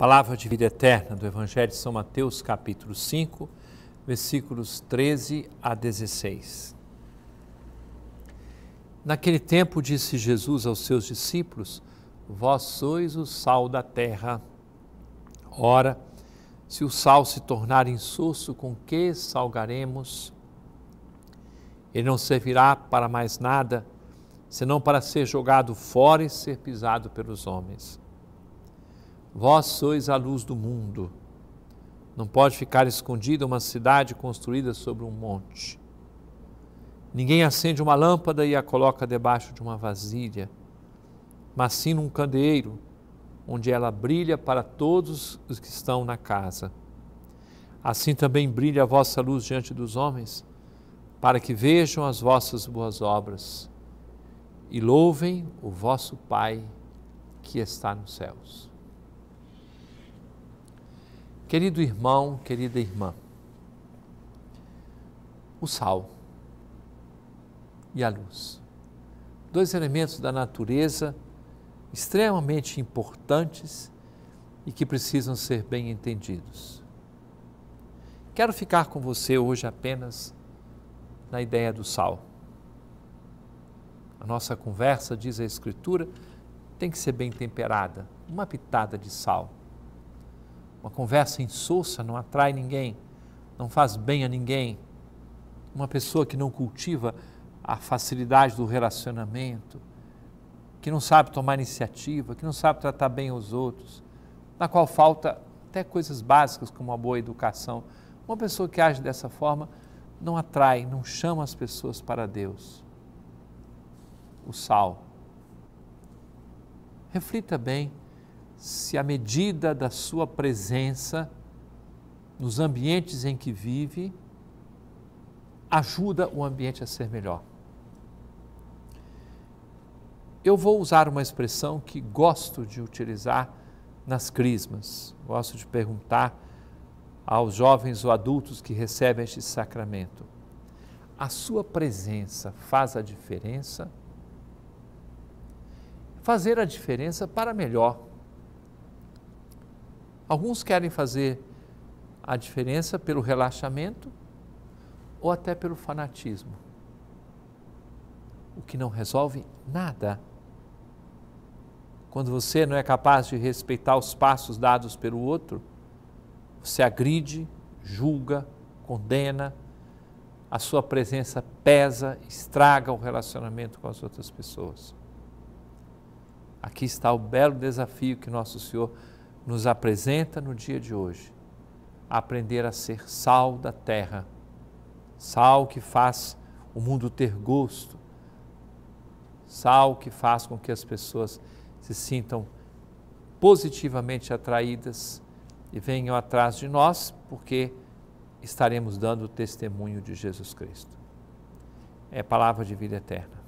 Palavra de vida eterna do Evangelho de São Mateus, capítulo 5, versículos 13 a 16. Naquele tempo disse Jesus aos seus discípulos: Vós sois o sal da terra. Ora, se o sal se tornar insosso, com que salgaremos? Ele não servirá para mais nada, senão para ser jogado fora e ser pisado pelos homens. Vós sois a luz do mundo. Não pode ficar escondida uma cidade construída sobre um monte. Ninguém acende uma lâmpada e a coloca debaixo de uma vasilha, mas sim num candeeiro, onde ela brilha para todos os que estão na casa. Assim também brilha a vossa luz diante dos homens, para que vejam as vossas boas obras e louvem o vosso Pai que está nos céus. Querido irmão, querida irmã, o sal e a luz, dois elementos da natureza extremamente importantes e que precisam ser bem entendidos. Quero ficar com você hoje apenas na ideia do sal. A nossa conversa, diz a Escritura, tem que ser bem temperada, uma pitada de sal uma conversa insossa não atrai ninguém, não faz bem a ninguém. Uma pessoa que não cultiva a facilidade do relacionamento, que não sabe tomar iniciativa, que não sabe tratar bem os outros, na qual falta até coisas básicas como uma boa educação. Uma pessoa que age dessa forma não atrai, não chama as pessoas para Deus. O sal. Reflita bem se a medida da sua presença nos ambientes em que vive ajuda o ambiente a ser melhor. Eu vou usar uma expressão que gosto de utilizar nas crismas. Gosto de perguntar aos jovens ou adultos que recebem este sacramento: a sua presença faz a diferença? Fazer a diferença para melhor Alguns querem fazer a diferença pelo relaxamento ou até pelo fanatismo, o que não resolve nada. Quando você não é capaz de respeitar os passos dados pelo outro, você agride, julga, condena, a sua presença pesa, estraga o relacionamento com as outras pessoas. Aqui está o belo desafio que nosso Senhor nos apresenta no dia de hoje. Aprender a ser sal da terra, sal que faz o mundo ter gosto, sal que faz com que as pessoas se sintam positivamente atraídas e venham atrás de nós, porque estaremos dando o testemunho de Jesus Cristo. É palavra de vida eterna.